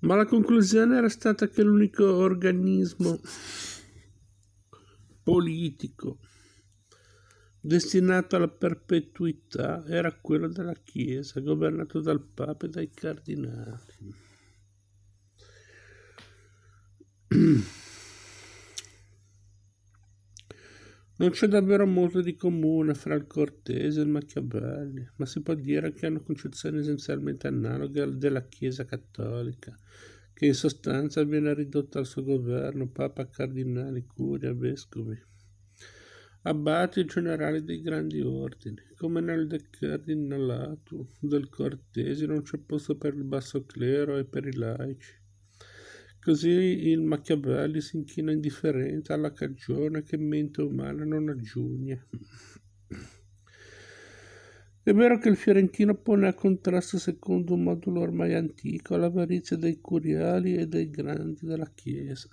Ma la conclusione era stata che l'unico organismo politico destinato alla perpetuità era quello della Chiesa, governato dal Papa e dai cardinali. Non c'è davvero molto di comune fra il cortese e il Machiavelli, ma si può dire che hanno concezioni essenzialmente analoghe a della Chiesa cattolica, che in sostanza viene ridotta al suo governo papa, cardinali, curia, vescovi, abbati e generali dei grandi ordini. Come nel De Cardinalato del cortese non c'è posto per il basso clero e per i laici. Così il Machiavelli si inchina indifferente alla cagione che mente umana non aggiugne. È vero che il fiorentino pone a contrasto secondo un modulo ormai antico l'avarizia dei curiali e dei grandi della Chiesa.